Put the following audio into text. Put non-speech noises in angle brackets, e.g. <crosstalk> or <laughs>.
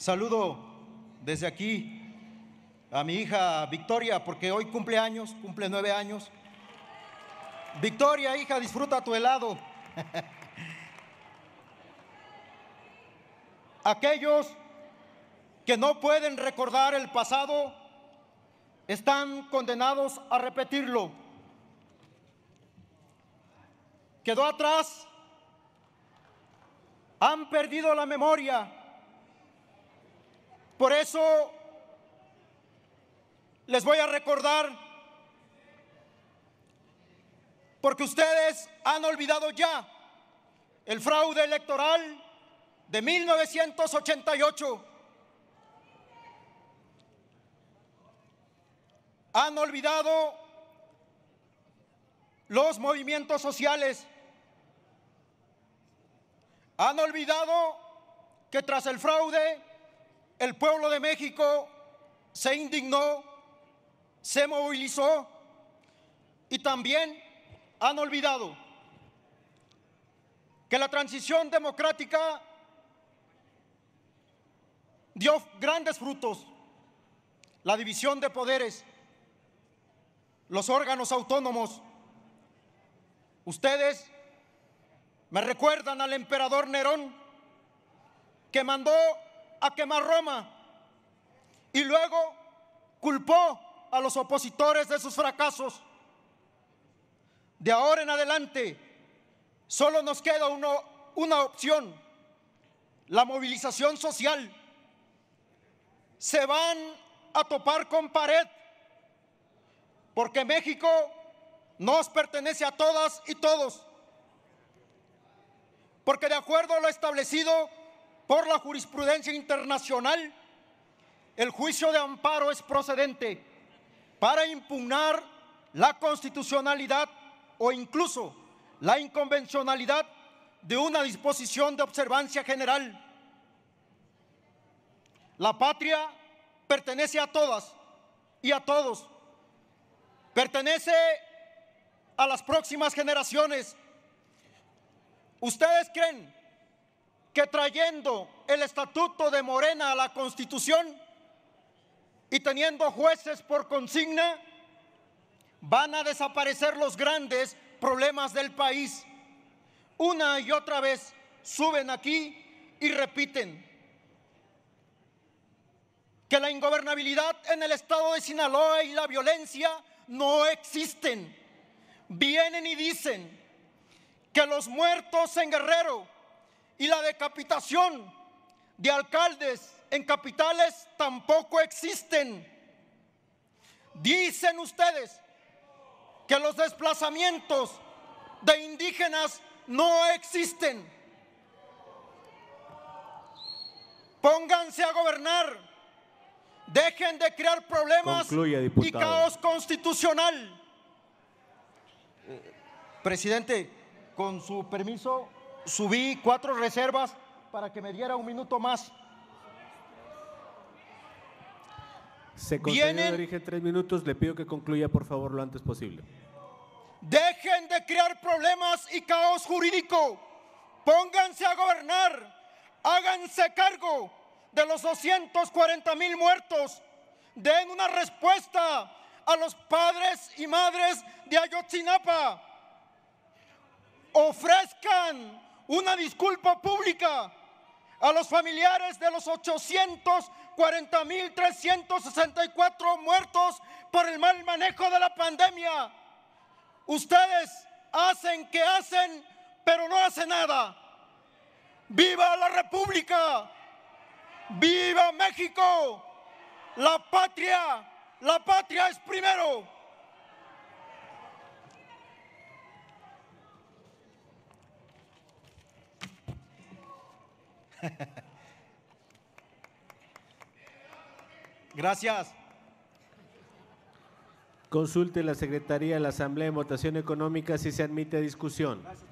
Saludo desde aquí a mi hija Victoria, porque hoy cumple años, cumple nueve años. Victoria, hija, disfruta tu helado. <laughs> Aquellos que no pueden recordar el pasado están condenados a repetirlo. Quedó atrás, han perdido la memoria por eso les voy a recordar, porque ustedes han olvidado ya el fraude electoral de 1988. Han olvidado los movimientos sociales. Han olvidado que tras el fraude el pueblo de México se indignó, se movilizó y también han olvidado que la transición democrática dio grandes frutos, la división de poderes, los órganos autónomos. Ustedes me recuerdan al emperador Nerón que mandó a quemar Roma. Y luego culpó a los opositores de sus fracasos. De ahora en adelante, solo nos queda uno, una opción, la movilización social. Se van a topar con pared, porque México nos pertenece a todas y todos. Porque de acuerdo a lo establecido por la jurisprudencia internacional, el juicio de amparo es procedente para impugnar la constitucionalidad o incluso la inconvencionalidad de una disposición de observancia general. La patria pertenece a todas y a todos. Pertenece a las próximas generaciones. ¿Ustedes creen que trayendo el estatuto de Morena a la constitución y teniendo jueces por consigna, van a desaparecer los grandes problemas del país. Una y otra vez suben aquí y repiten que la ingobernabilidad en el estado de Sinaloa y la violencia no existen. Vienen y dicen que los muertos en Guerrero capitación de alcaldes en capitales tampoco existen. Dicen ustedes que los desplazamientos de indígenas no existen. Pónganse a gobernar. Dejen de crear problemas y caos constitucional. Presidente, con su permiso, subí cuatro reservas para que me diera un minuto más. Se concedió dije, tres minutos. Le pido que concluya, por favor, lo antes posible. Dejen de crear problemas y caos jurídico. Pónganse a gobernar. Háganse cargo de los 240 mil muertos. Den una respuesta a los padres y madres de Ayotzinapa. Ofrezcan una disculpa pública a los familiares de los 840.364 muertos por el mal manejo de la pandemia. Ustedes hacen que hacen, pero no hacen nada. ¡Viva la República! ¡Viva México! La patria, la patria es primero. <laughs> Gracias. Consulte la Secretaría de la Asamblea de Votación Económica si se admite discusión.